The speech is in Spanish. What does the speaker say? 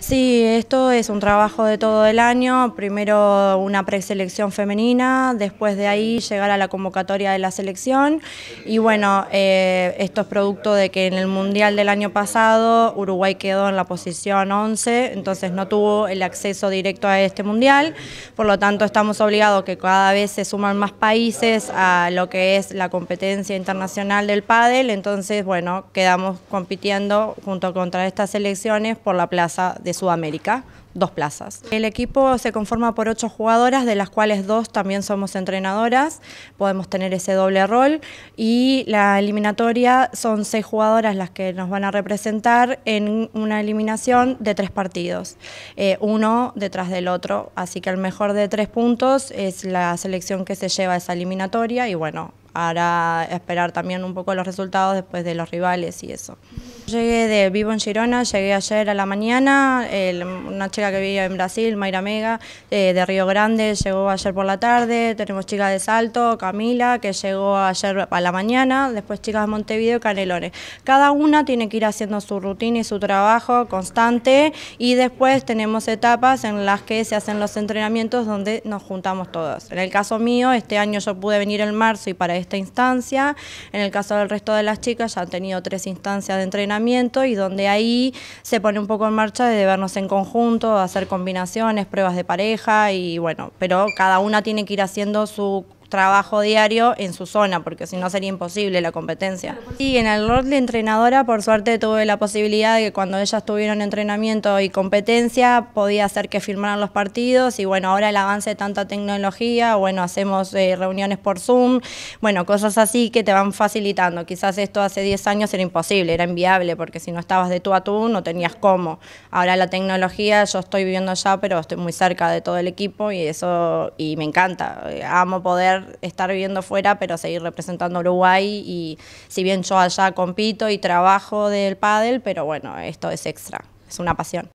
Sí, esto es un trabajo de todo el año, primero una preselección femenina, después de ahí llegar a la convocatoria de la selección y bueno, eh, esto es producto de que en el Mundial del año pasado Uruguay quedó en la posición 11, entonces no tuvo el acceso directo a este Mundial, por lo tanto estamos obligados que cada vez se suman más países a lo que es la competencia internacional del pádel, entonces bueno, quedamos compitiendo junto contra estas selecciones por la plaza de Sudamérica, dos plazas. El equipo se conforma por ocho jugadoras, de las cuales dos también somos entrenadoras, podemos tener ese doble rol y la eliminatoria son seis jugadoras las que nos van a representar en una eliminación de tres partidos, eh, uno detrás del otro, así que el mejor de tres puntos es la selección que se lleva a esa eliminatoria y bueno, hará esperar también un poco los resultados después de los rivales y eso. Llegué de, vivo en Girona, llegué ayer a la mañana, una chica que vivía en Brasil, Mayra Mega, de Río Grande, llegó ayer por la tarde, tenemos chicas de Salto, Camila, que llegó ayer a la mañana, después chicas de Montevideo y Canelones. Cada una tiene que ir haciendo su rutina y su trabajo constante y después tenemos etapas en las que se hacen los entrenamientos donde nos juntamos todas. En el caso mío, este año yo pude venir en marzo y para esta instancia, en el caso del resto de las chicas ya han tenido tres instancias de entrenamiento y donde ahí se pone un poco en marcha de vernos en conjunto, hacer combinaciones, pruebas de pareja y bueno, pero cada una tiene que ir haciendo su trabajo diario en su zona, porque si no sería imposible la competencia. Y en el rol de entrenadora, por suerte, tuve la posibilidad de que cuando ellas tuvieron entrenamiento y competencia, podía hacer que firmaran los partidos y bueno, ahora el avance de tanta tecnología, bueno, hacemos eh, reuniones por Zoom, bueno, cosas así que te van facilitando. Quizás esto hace 10 años era imposible, era inviable, porque si no estabas de tú a tú, no tenías cómo. Ahora la tecnología, yo estoy viviendo allá, pero estoy muy cerca de todo el equipo y eso, y me encanta. Eh, amo poder estar viviendo fuera, pero seguir representando a Uruguay. Y si bien yo allá compito y trabajo del pádel, pero bueno, esto es extra, es una pasión.